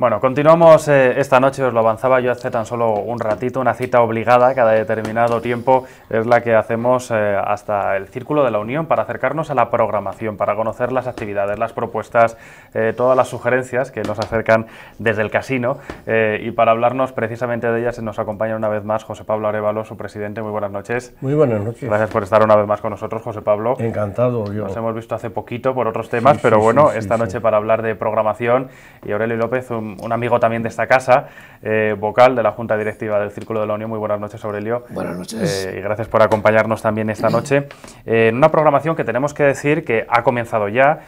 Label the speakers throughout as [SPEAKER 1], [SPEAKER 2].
[SPEAKER 1] Bueno, continuamos eh, esta noche, os lo avanzaba yo hace tan solo un ratito, una cita obligada cada determinado tiempo es la que hacemos eh, hasta el Círculo de la Unión para acercarnos a la programación, para conocer las actividades, las propuestas, eh, todas las sugerencias que nos acercan desde el casino y para hablarnos precisamente de ellas nos acompaña una vez más José Pablo Arevalo, su presidente, muy buenas noches. Muy buenas noches. Gracias por estar una vez más con nosotros, José Pablo. Encantado, yo. Nos hemos visto hace poquito por otros temas, pero bueno, esta noche para hablar de programación y Aurelio López, un un, amigo también de esta casa, eh, vocal de la Junta Directiva del Círculo de la Unión. Muy buenas noches, Aurelio. Buenas noches. Eh, y gracias por acompañarnos también esta noche eh, en una programación que tenemos que decir que ha comenzado ya,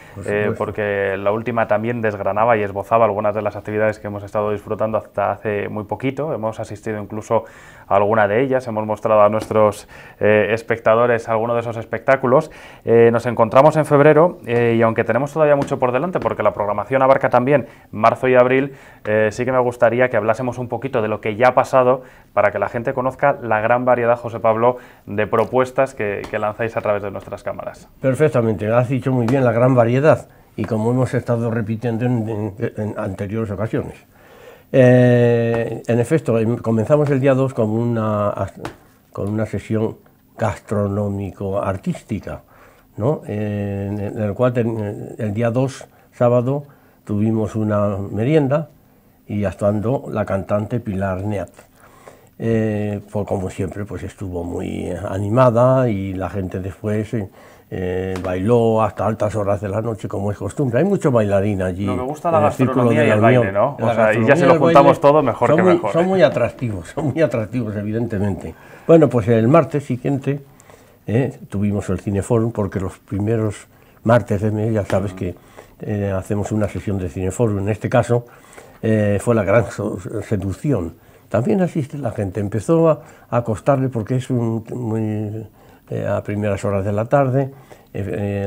[SPEAKER 1] porque la última también desgranaba y esbozaba algunas de las actividades que hemos estado disfrutando hasta hace muy poquito. Hemos asistido incluso a alguna de ellas, hemos mostrado a nuestros espectadores algunos de esos espectáculos. nos encontramos en febrero y aunque tenemos todavía mucho por delante, porque la programación abarca también marzo y abril, eh, sí que me gustaría que hablásemos un poquito de lo que ya ha pasado para que la gente conozca la gran variedad, José Pablo, de propuestas que, lanzáis a través de nuestras cámaras.
[SPEAKER 2] Perfectamente, has dicho muy bien la gran variedad y como hemos estado repitiendo en, anteriores ocasiones. Eh, en efecto, em, comenzamos el día 2 con una, con una sesión gastronómico-artística, ¿no? Eh, en el cual el día 2, sábado, tuvimos una merienda y actuando la cantante Pilar Neat. Eh, pues como siempre, pues estuvo muy animada y la gente después eh, eh, bailó hasta altas horas de la noche, como es costumbre. Hay mucho bailarín allí. No, me gusta la gastronomía y el baile, ¿no? O sea, y ya se lo juntamos todo mejor que mejor. Son muy atractivos, son muy atractivos, evidentemente. Bueno, pues el martes siguiente tuvimos el Cineforum, porque los primeros martes de mes, ya sabes que eh, hacemos una sesión de Cineforum. En este caso eh, fue la gran seducción. También asiste la gente. Empezó a, acostarle porque es eh, a primeras horas de la tarde.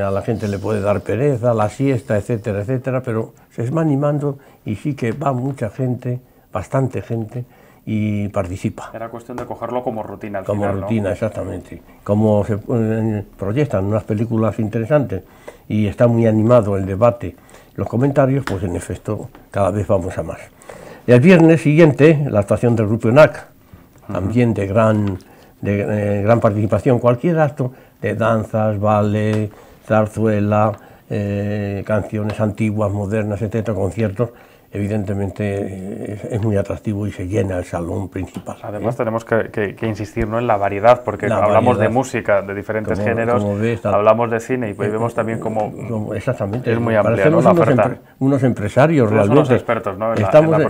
[SPEAKER 2] a la gente le puede dar pereza, la siesta, etcétera, etcétera. Pero se va animando y sí que va mucha gente, bastante gente y participa.
[SPEAKER 1] Era cuestión de cogerlo como rutina. como rutina, exactamente.
[SPEAKER 2] Como se eh, proyectan unas películas interesantes y está muy animado el debate, los comentarios, pues en efecto cada vez vamos a más. El viernes siguiente, la actuación del Grupo NAC... también de gran, de, eh, gran participación, cualquier acto de danzas, ballet, zarzuela, eh, canciones antiguas, modernas, etcétera, conciertos, evidentemente eh, es, muy atractivo y se llena el
[SPEAKER 1] salón principal. Además tenemos que, insistir ¿no? en la variedad, porque hablamos de música, de diferentes géneros, hablamos de cine y pues, eh, vemos eh, también cómo exactamente, es muy amplia unos,
[SPEAKER 2] unos, empresarios realmente. expertos estamos,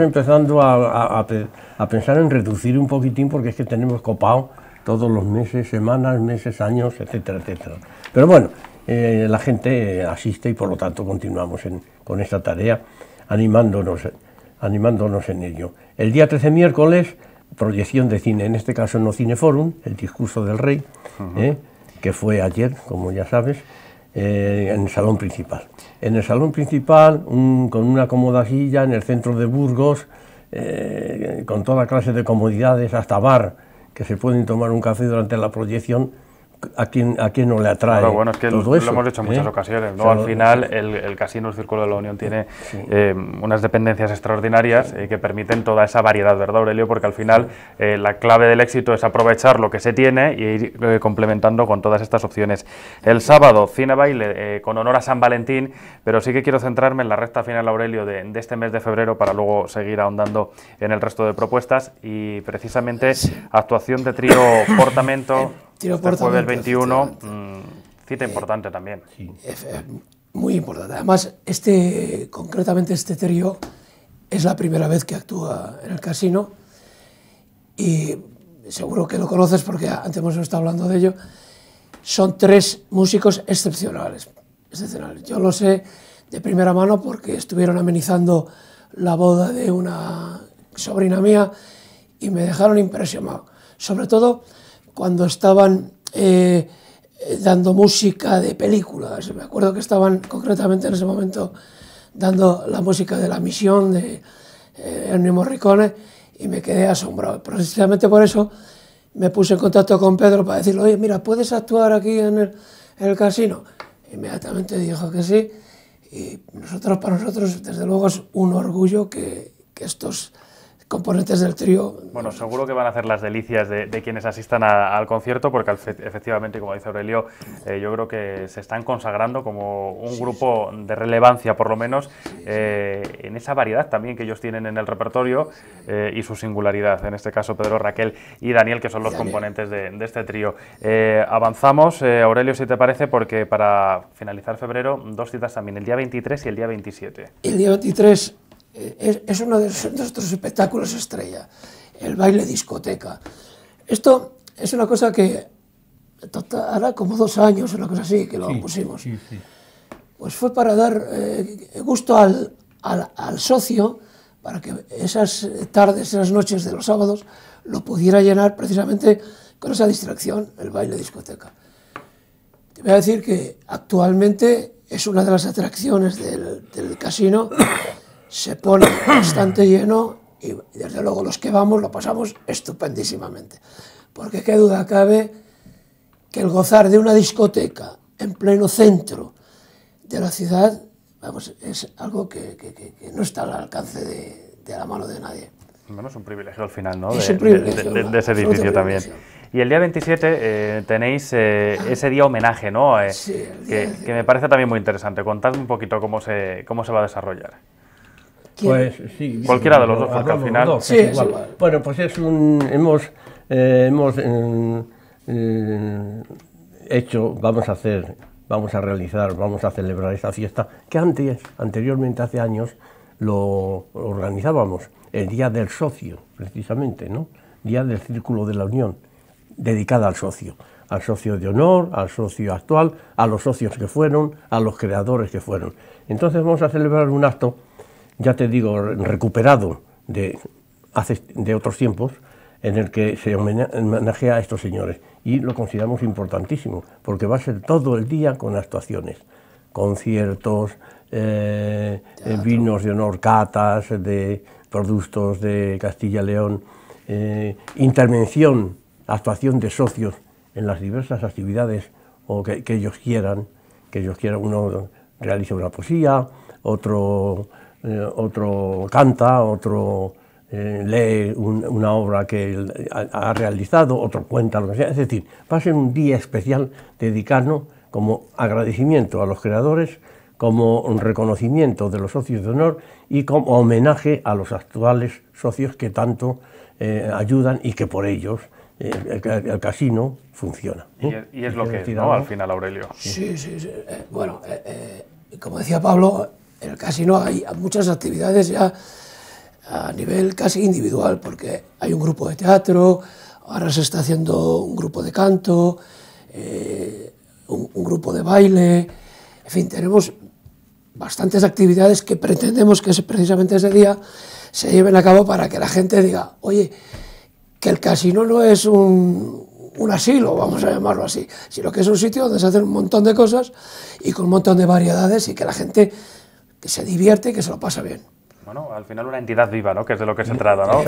[SPEAKER 2] empezando a, pensar en reducir un poquitín porque es que tenemos copado todos los meses, semanas, meses, años, etcétera, etcétera. Pero bueno, la gente asiste y por lo tanto continuamos con esta tarea animándonos, animándonos en ello. El día 13 miércoles, proyección de cine, en este caso no Cineforum, el discurso del rey, ¿eh? que fue ayer, como ya sabes, eh, en el salón principal. En el salón principal, con una cómoda silla en el centro de Burgos, eh, con toda clase de comodidades, hasta bar, que se pueden tomar un café durante la proyección, a quién, a quién no le atrae. bueno, es que lo, eso, hemos hecho en muchas ¿eh? ocasiones. Al final,
[SPEAKER 1] el, casino, el Círculo de la Unión, tiene eh, unas dependencias extraordinarias eh, que permiten toda esa variedad, ¿verdad, Aurelio? Porque al final la clave del éxito es aprovechar lo que se tiene y ir complementando con todas estas opciones. El sábado, cine baile con honor a San Valentín, pero sí que quiero centrarme en la recta final, Aurelio, de, de este mes de febrero para luego seguir ahondando en el resto de propuestas y precisamente actuación de trío Portamento Tiro este jueves 21, mm, cita importante también. Muy importante. Además,
[SPEAKER 3] este, concretamente este trío es la primera vez que actúa en el casino y seguro que lo conoces porque antes hemos estado hablando de ello. Son tres músicos excepcionales. excepcionales. Yo lo sé de primera mano porque estuvieron amenizando la boda de una sobrina mía y me dejaron impresionado. Sobre todo cuando estaban eh, dando música de películas. Me acuerdo que estaban concretamente en ese momento dando la música de La Misión de eh, Ennio Morricone y me quedé asombrado. Precisamente por eso me puse en contacto con Pedro para decirle, oye, mira, ¿puedes actuar aquí en el, en el casino? Inmediatamente dijo que sí y nosotros, para nosotros, desde luego es un orgullo que, que estos componentes del trío.
[SPEAKER 1] Bueno, seguro que van a hacer las delicias de, quienes asistan al concierto, porque efectivamente, como dice Aurelio, eh, yo creo que se están consagrando como un grupo de relevancia, por lo menos, eh, en esa variedad también que ellos tienen en el repertorio eh, y su singularidad. En este caso, Pedro, Raquel y Daniel, que son los componentes de, de, este trío. avanzamos, Aurelio, si te parece, porque para finalizar febrero, dos citas también, el día 23 y el día 27. El día 23
[SPEAKER 3] eh, es, uno de nuestros espectáculos estrella, el baile discoteca. Esto es una cosa que tota, hará como dos años, una cosa así, que lo pusimos. Pues fue para dar eh, gusto al, socio, para que esas tardes, esas noches de los sábados, lo pudiera llenar precisamente con esa distracción, el baile discoteca. Te voy a decir que actualmente es una de las atracciones del casino se pone bastante lleno y desde luego los que vamos lo pasamos estupendísimamente. Porque qué duda cabe que el gozar de una discoteca en pleno centro de la ciudad vamos, es algo que, no está al alcance de, la
[SPEAKER 1] mano de nadie. menos es un privilegio al final, ¿no? de, ese edificio también. Y el día 27 eh, tenéis eh, ah. ese día homenaje, ¿no? Eh, que, que, me parece también muy interesante. Contadme un poquito cómo se, cómo se va a desarrollar. Pues sí. Cualquiera de los dos, porque al final.
[SPEAKER 2] Bueno, pues es un. Hemos. Eh, eh, eh, hecho, vamos a hacer, vamos a realizar, vamos a celebrar esta fiesta que antes, anteriormente, hace años, lo organizábamos, el Día del Socio, precisamente, ¿no? Día del Círculo de la Unión, dedicada al socio, al socio de honor, al socio actual, a los socios que fueron, a los creadores que fueron. Entonces vamos a celebrar un acto ya te digo, recuperado de, hace, de otros tiempos, en el que se homenajea a estos señores. Y lo consideramos importantísimo, porque va a ser todo el día con actuaciones, conciertos, eh, vinos de honor, catas de productos de Castilla-León, eh, intervención, actuación de socios en las diversas actividades o que, que ellos quieran, que ellos quieran, uno realiza una poesía, otro eh, otro canta, otro eh, lee una obra que ha, realizado, otro cuenta lo que Es decir, va a ser un día especial dedicarnos como agradecimiento a los creadores, como un reconocimiento de los socios de honor y como homenaje a los actuales socios que tanto eh, ayudan y que por ellos el, casino funciona. Y, es, lo que Al
[SPEAKER 1] final, Aurelio. Sí, sí, sí.
[SPEAKER 2] bueno, como decía Pablo,
[SPEAKER 3] en el casino hay muchas actividades ya a nivel casi individual, porque hay un grupo de teatro, ahora se está haciendo un grupo de canto, eh, un, grupo de baile, en fin, tenemos bastantes actividades que pretendemos que precisamente ese día se lleven a cabo para que la gente diga, oye, que el casino no es un, un asilo, vamos a llamarlo así, sino que es un sitio donde se hacen un montón de cosas y con un montón de variedades y que la gente que se divierte y que se lo pasa bien.
[SPEAKER 1] Bueno, al final una entidad viva, ¿no? Que es de lo que se trata, ¿no?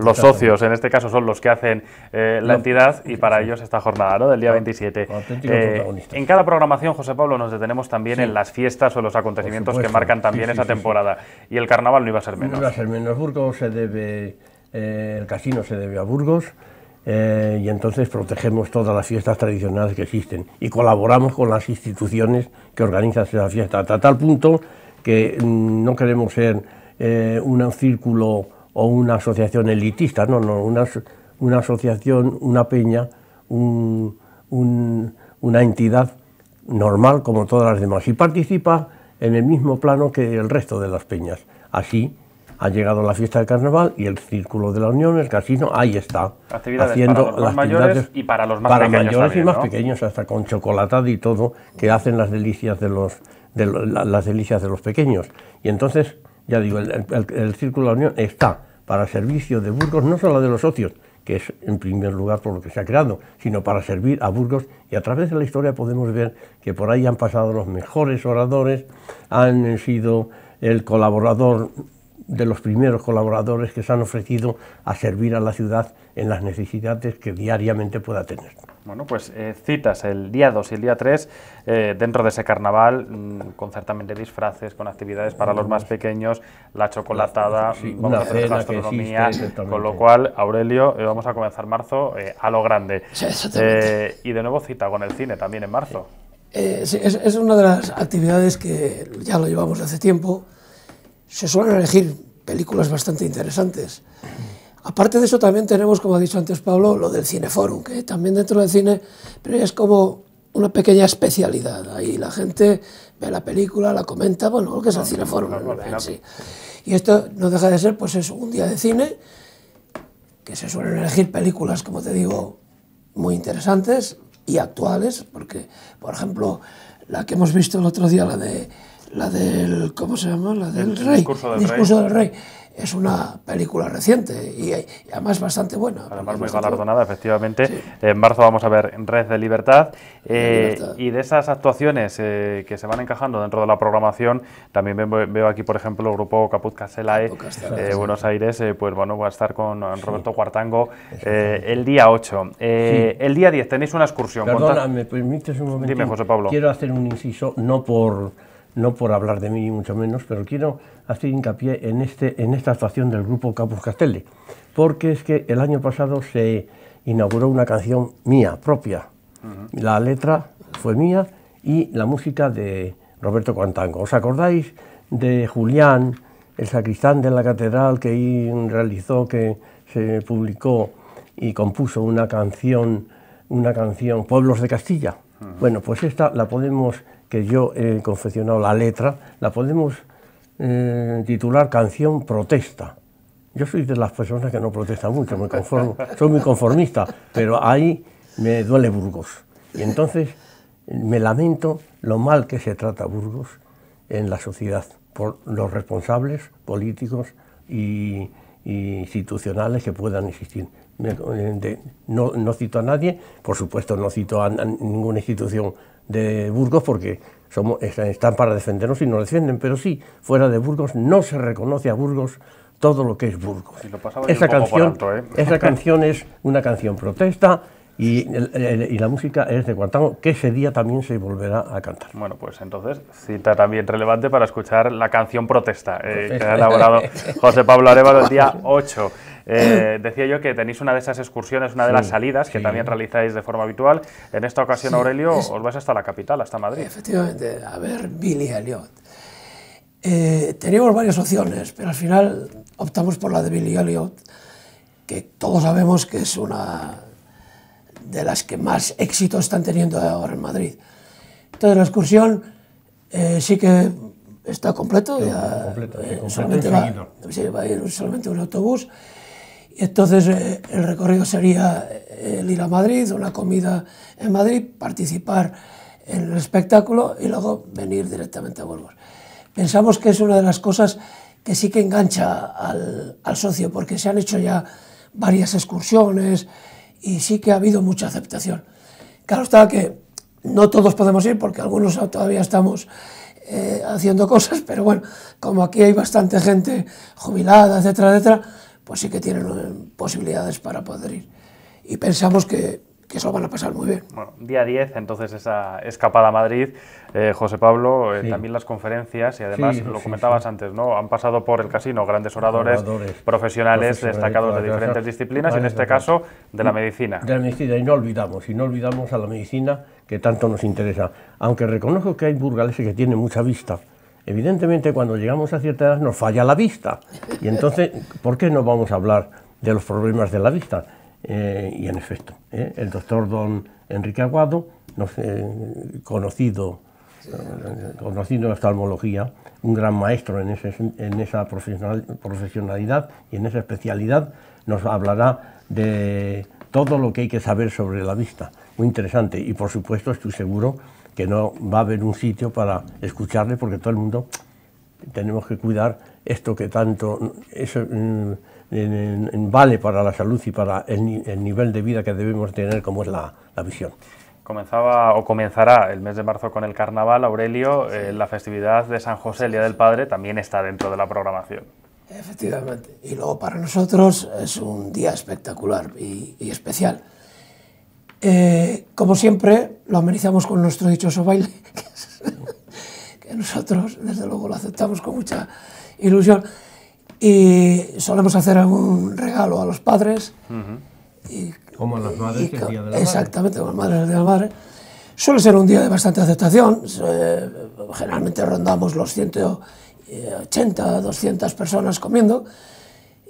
[SPEAKER 1] Los socios, en este caso, son los que hacen eh, la entidad y para ellos esta jornada, ¿no? Del día 27. Eh, en cada programación, José Pablo, nos detenemos también en las fiestas o los acontecimientos que marcan también esa temporada. Y el carnaval no iba a ser menos. No iba a
[SPEAKER 2] ser menos. Burgos se debe, eh, el casino se debe a Burgos. y entonces protegemos todas las fiestas tradicionales que existen y colaboramos con las instituciones que organizan esa fiesta, hasta tal punto que no queremos ser eh, un círculo o una asociación elitista, no, no, una, una asociación, una peña, una entidad normal como todas las demás y participa en el mismo plano que el resto de las peñas. Así ha llegado la fiesta del carnaval y el círculo de la Unión, el casino, ahí está. haciendo para los las mayores y para los más pequeños. Para mayores y más pequeños, hasta con chocolatada y todo, que hacen las delicias de los, de las delicias de los pequeños. Y entonces, ya digo, el, el, Círculo de la Unión está para servicio de Burgos, no solo de los socios, que es en primer lugar por lo que se ha creado, sino para servir a Burgos. Y a través de la historia podemos ver que por ahí han pasado los mejores oradores, han sido el colaborador de los primeros colaboradores que se han ofrecido a servir a la ciudad en las necesidades que diariamente pueda tener.
[SPEAKER 1] Bueno, pues eh, citas el día 2 y el día 3 eh, dentro de ese carnaval mm, con certamente disfraces, con actividades para los más pequeños, la chocolatada, vamos a hacer gastronomía, con lo cual, Aurelio, eh, vamos a comenzar marzo a lo grande. y de nuevo cita con el cine también en marzo.
[SPEAKER 3] Sí, es, es una de las actividades que ya lo llevamos hace tiempo, se suelen elegir películas bastante interesantes. Aparte de eso también tenemos, como ha dicho antes Pablo, lo del Cineforum, que también dentro del cine pero es como una pequeña especialidad. Ahí la gente ve la película, la comenta, bueno, lo que es el Cineforum. No, Y esto no deja de ser pues es un día de cine, que se suelen elegir películas, como te digo, muy interesantes y actuales, porque, por ejemplo, la que hemos visto el otro día, la de la del, ¿cómo se llama? La del Discurso del, rey. Es una película reciente y, además bastante buena. Además muy galardonada,
[SPEAKER 1] efectivamente. En marzo vamos a ver Red de Libertad. Eh, y de esas actuaciones eh, que se van encajando dentro de la programación, también veo, aquí, por ejemplo, el grupo Caput Caselae, eh, Buenos Aires, pues bueno, voy a estar con Roberto Cuartango el día 8. El día 10 tenéis una excursión. Perdona, ¿me permites un momento? Dime, José Pablo. Quiero
[SPEAKER 2] hacer un inciso, no por no por hablar de mí mucho menos, pero quiero hacer hincapié en, este, en esta actuación del grupo Capus Castelli, porque es que el año pasado se inauguró una canción mía, propia. La letra fue mía y la música de Roberto Cuantango. ¿Os acordáis de Julián, el sacristán de la catedral que realizó, que se publicó y compuso una canción, una canción Pueblos de Castilla? Bueno, pues esta la podemos que yo he confeccionado la letra, la podemos eh, titular Canción Protesta. Yo soy de las personas que no protestan mucho, me conformo, soy muy conformista, pero ahí me duele Burgos. Y entonces me lamento lo mal que se trata Burgos en la sociedad por los responsables políticos y, institucionales que puedan existir. Eh, no, cito a nadie, por supuesto no cito a ninguna institución de Burgos porque somos, están para defendernos y nos defienden, pero sí, fuera de Burgos no se reconoce a Burgos todo lo que es Burgos. esa, canción, ¿eh? esa canción es una canción protesta, y, la música es de Guantánamo, que ese día también se volverá a cantar. Bueno,
[SPEAKER 1] pues entonces, cita también relevante para escuchar la canción Protesta, eh, que ha elaborado José Pablo Arevalo del día 8. Eh, decía yo que tenéis una de esas excursiones, una de las salidas que también realizáis de forma habitual. En esta ocasión, Aurelio, os vais hasta la capital, hasta Madrid. Efectivamente, a ver Billy
[SPEAKER 3] Elliot. Eh, teníamos varias opciones, pero al final optamos por la de Billy Elliot, que todos sabemos que es una de las que más éxito están teniendo ahora en Madrid. Entonces la excursión eh, sí que está completo,
[SPEAKER 2] completo, solamente, va,
[SPEAKER 3] va, a ir solamente un autobús y entonces eh, el recorrido sería eh, el ir a Madrid, una comida en Madrid, participar en el espectáculo y luego venir directamente a Burgos. Pensamos que es una de las cosas que sí que engancha al, socio, porque se han hecho ya varias excursiones y sí que ha habido mucha aceptación. Claro está que no todos podemos ir porque algunos todavía estamos eh, haciendo cosas, pero bueno, como aquí hay bastante gente jubilada, etcétera, etcétera, pues sí que tienen eh, posibilidades para poder ir. Y pensamos que, eso va van a pasar muy bien.
[SPEAKER 1] Bueno, día 10, entonces esa escapada a Madrid, eh, José Pablo, eh, también las conferencias y además lo comentabas antes, ¿no? Han pasado por el casino grandes oradores, profesionales destacados de diferentes disciplinas en este caso de la medicina. De
[SPEAKER 2] la medicina y no olvidamos, y no olvidamos a la medicina que tanto nos interesa, aunque reconozco que hay burgaleses que tienen mucha vista Evidentemente, cuando llegamos a cierta edad nos falla la vista. Y entonces, ¿por qué no vamos a hablar de los problemas de la vista? Eh, y en efecto, ¿eh? el doctor don Enrique Aguado, eh, conocido, conocido en oftalmología, un gran maestro en, esa profesionalidad y en esa especialidad, nos hablará de todo lo que hay que saber sobre la vista. Muy interesante y por supuesto estoy seguro que no va a haber un sitio para escucharle porque todo el mundo tenemos que cuidar esto que tanto mm, vale para la salud y para el, nivel de vida que debemos tener como es la, la visión
[SPEAKER 1] comenzaba o comenzará el mes de marzo con el carnaval, Aurelio, eh, la festividad de San José, el Día del Padre, también está dentro de la programación.
[SPEAKER 3] Efectivamente, y luego para nosotros es un día espectacular y especial. Eh, como siempre, lo amenizamos con nuestro dichoso baile, que nosotros, desde luego, lo aceptamos con mucha ilusión. Y solemos hacer algún regalo a los padres.
[SPEAKER 2] como a las madres,
[SPEAKER 3] del día de la Exactamente, como a las madres, de la madre. Suele ser un día de bastante aceptación. generalmente rondamos los 180, 200 eh, personas comiendo.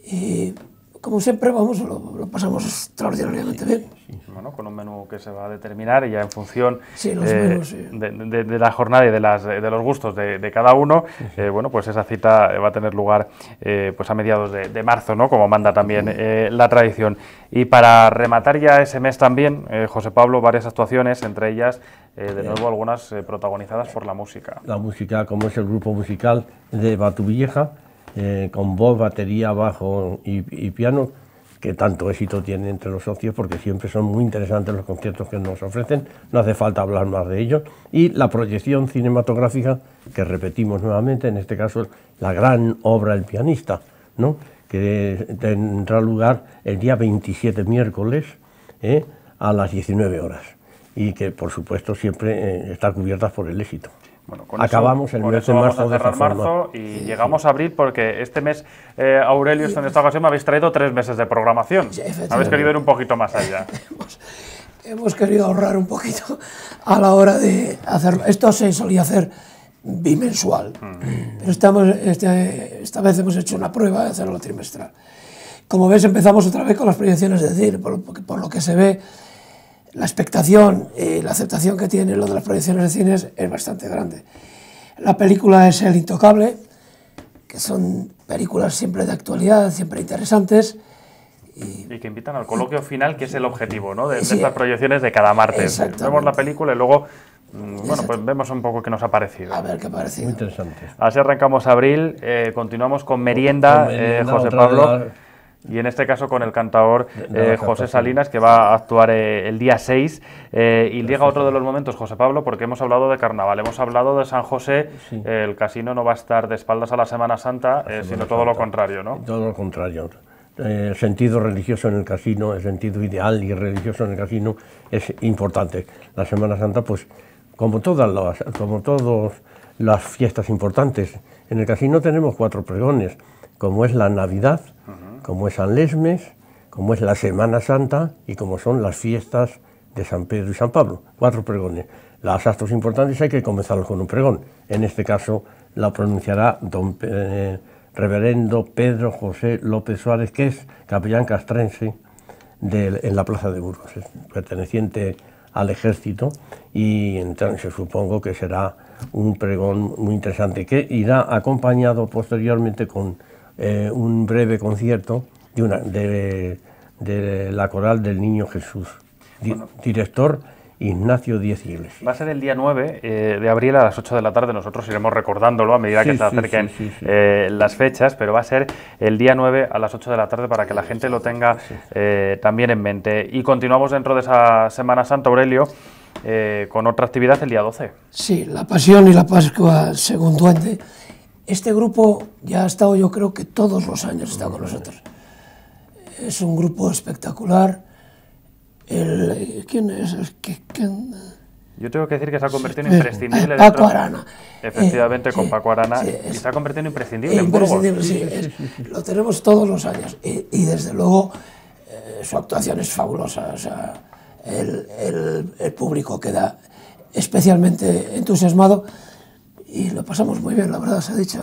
[SPEAKER 3] Y como siempre, vamos, lo, pasamos extraordinariamente bien.
[SPEAKER 1] bueno, con un menú que se va a determinar y ya en función eh, de, la jornada y de, eh, los gustos de, cada uno, eh, bueno, pues esa cita va a tener lugar pues a mediados de, marzo, ¿no? Como manda también la tradición. Y para rematar ya ese mes también, José Pablo, varias actuaciones, entre ellas, de nuevo, algunas protagonizadas por la música.
[SPEAKER 2] La música, como es el grupo musical de Batuvilleja, eh, con voz, batería, bajo y, piano, que tanto éxito tiene entre los socios porque siempre son muy interesantes los conciertos que nos ofrecen, no hace falta hablar más de ellos, y la proyección cinematográfica que repetimos nuevamente, en este caso la gran obra del pianista, que tendrá lugar el día 27 miércoles eh, a las 19 horas y que por supuesto siempre eh, está cubierta por el éxito.
[SPEAKER 1] Bueno, con Acabamos el mes de marzo. marzo y llegamos a abril porque este mes, Aurelio, eh, Aurelius, en pues esta ocasión me habéis traído tres meses de programación. Habéis querido ir un poquito más allá.
[SPEAKER 3] hemos, querido ahorrar un poquito a la hora de hacerlo. Esto se solía hacer bimensual, mm. pero estamos, este, esta vez hemos hecho una prueba de hacerlo trimestral. Como ves, empezamos otra vez con las proyecciones de decir, por lo que se ve la expectación y eh, la aceptación que tiene lo de las proyecciones de cines es bastante grande. La película es El Intocable, que son películas siempre de actualidad, siempre interesantes.
[SPEAKER 1] Y, que invitan al coloquio final, que es el objetivo ¿no? de, estas proyecciones de cada martes. Vemos la película y luego mm, bueno, pues vemos un poco qué nos ha parecido. A ver qué ha parecido. Muy interesante. Así arrancamos abril, eh, continuamos con Merienda, con merienda eh, José Pablo y en este caso con el cantador eh, José Salinas, que va a actuar eh, el día 6. Eh, y llega otro de los momentos, José Pablo, porque hemos hablado de carnaval, hemos hablado de San José. el casino no va a estar de espaldas a la Semana Santa, sino todo lo contrario, ¿no?
[SPEAKER 2] Todo lo contrario. El sentido religioso en el casino, el sentido ideal y religioso en el casino es importante. La Semana Santa, pues, como todas como todos las fiestas importantes, en el casino tenemos cuatro pregones, como es la Navidad, como es San Lesmes, como es la Semana Santa y como son las fiestas de San Pedro y San Pablo. Cuatro pregones. Las actos importantes hay que comenzarlos con un pregón. En este caso la pronunciará don eh, Reverendo Pedro José López Suárez, que es capellán castrense en la Plaza de Burgos, perteneciente al ejército y entonces supongo que será un pregón muy interesante que irá acompañado posteriormente con eh, un breve concierto de, una, de, la coral del Niño Jesús. Director Ignacio Diez
[SPEAKER 1] Iglesias. Va a ser el día 9 eh, de abril a las 8 de la tarde. Nosotros iremos recordándolo a medida que se acerquen eh, las fechas, pero va a ser el día 9 a las 8 de la tarde para que la gente lo tenga también en mente. Y continuamos dentro de esa Semana Santa, Aurelio, con otra actividad el día 12. Sí,
[SPEAKER 3] la Pasión y la Pascua según Duende este grupo ya ha estado, yo creo que todos los años está con nosotros. Es un grupo espectacular. ¿Quién es?
[SPEAKER 1] Yo tengo que decir que se ha convertido en eh, imprescindible. Eh, Paco Arana. Efectivamente, eh, con Paco Arana. y se ha convertido en imprescindible. en sí, lo
[SPEAKER 3] tenemos todos los años. Y, desde luego, su actuación es fabulosa.
[SPEAKER 1] el, el público queda
[SPEAKER 3] especialmente entusiasmado
[SPEAKER 1] y lo pasamos muy bien, la verdad se ha dicho.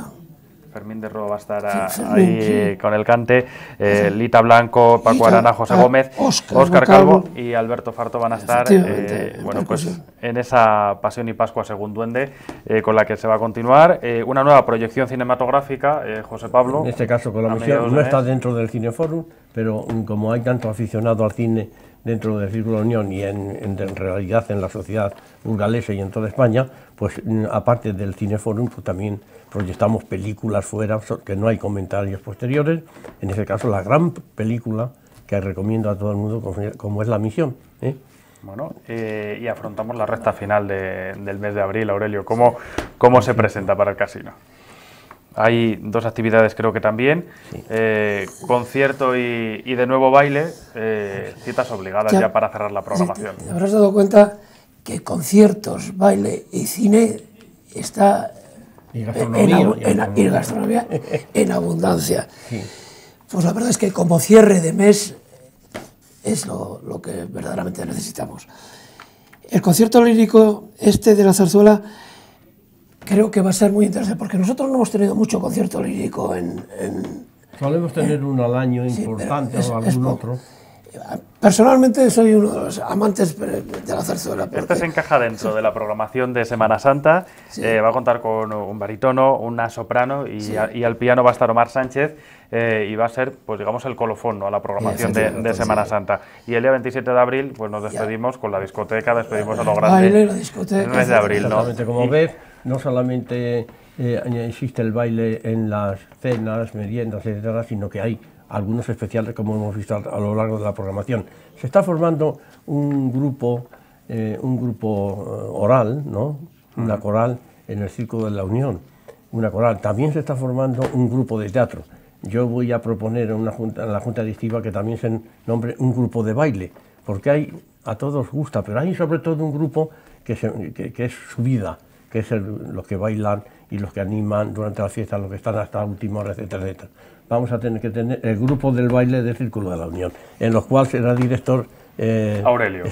[SPEAKER 1] Fermín de Roo va a estar ahí con el cante, eh, Lita Blanco, Paco Araná, José ah, Gómez, Oscar, Calvo, y Alberto Farto van a estar eh, bueno, pues, en esa Pasión y Pascua según Duende eh, con la que se va a continuar. una nueva proyección cinematográfica, José Pablo. En este caso con la misión, no está
[SPEAKER 2] dentro del Cineforum, pero mm, como hay tanto aficionado al cine dentro del Círculo de Unión y en, realidad en la sociedad burgalesa y en toda España, pues mm, aparte del Cineforum pues, también proyectamos películas fuera que no hay comentarios posteriores, en ese caso la gran película que recomiendo a todo el mundo como, es La Misión. ¿eh?
[SPEAKER 1] Bueno, eh, y afrontamos la recta final del mes de abril, Aurelio. ¿Cómo, cómo se presenta para el casino? Hay dos actividades creo que también, eh, concierto y, de nuevo baile, eh, citas obligadas ya, para cerrar la programación.
[SPEAKER 3] habrás dado cuenta que conciertos, baile y cine está y gastronomía, en, abundancia. Pues la verdad es que como cierre de mes es lo que verdaderamente necesitamos. El concierto lírico este de la zarzuela creo que va a ser muy interesante, porque nosotros no hemos tenido mucho concierto
[SPEAKER 2] lírico en...
[SPEAKER 1] Solemos tener uno al año importante o algún otro.
[SPEAKER 3] Personalmente soy uno de los amantes de
[SPEAKER 1] la zarzuela. Este se encaja dentro de la programación de Semana Santa. Eh, va a contar con un baritono, una soprano y, al piano va a estar Omar Sánchez eh, y va a ser, pues digamos, el colofón a la programación de, Semana Santa. Y el día 27 de abril, pues nos despedimos con la discoteca, despedimos a lo grande. la discoteca. El mes de abril, ¿no? Como
[SPEAKER 2] no solamente eh, existe el baile en las cenas, meriendas, etcétera, sino que hay algunos especiales como hemos visto a lo largo de la programación. Se está formando un grupo, eh, un grupo eh, oral, ¿no? una mm. coral en el Circo de la Unión, una coral. También se está formando un grupo de teatro. Yo voy a proponer en, junta, la Junta Directiva que también se nombre un grupo de baile, porque hay, a todos gusta, pero hay sobre todo un grupo que, que es su vida, que es los que bailan y los que animan durante la fiesta, los que están hasta última hora, etcétera, etcétera. Vamos a tener que tener el grupo del baile del Círculo de la Unión, en los cuales será director eh, Aurelio.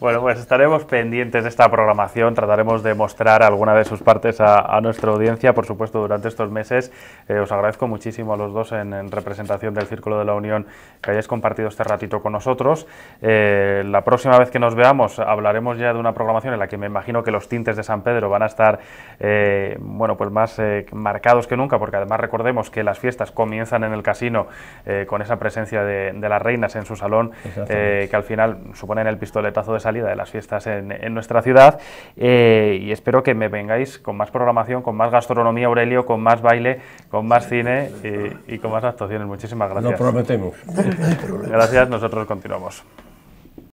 [SPEAKER 1] Bueno, pues estaremos pendientes de esta programación, trataremos de mostrar alguna de sus partes a, nuestra audiencia, por supuesto, durante estos meses. Eh, os agradezco muchísimo a los dos en, representación del Círculo de la Unión que hayáis compartido este ratito con nosotros. Eh, la próxima vez que nos veamos hablaremos ya de una programación en la que me imagino que los tintes de San Pedro van a estar bueno, pues más marcados que nunca, porque además recordemos que las fiestas comienzan en el casino con esa presencia de, las reinas en su salón. Eh, que al final suponen el pistoletazo de salida de las fiestas en, nuestra ciudad. Eh, y espero que me vengáis con más programación, con más gastronomía, Aurelio, con más baile, con más cine y, y con más actuaciones. Muchísimas gracias. Lo prometemos. Gracias, nosotros continuamos.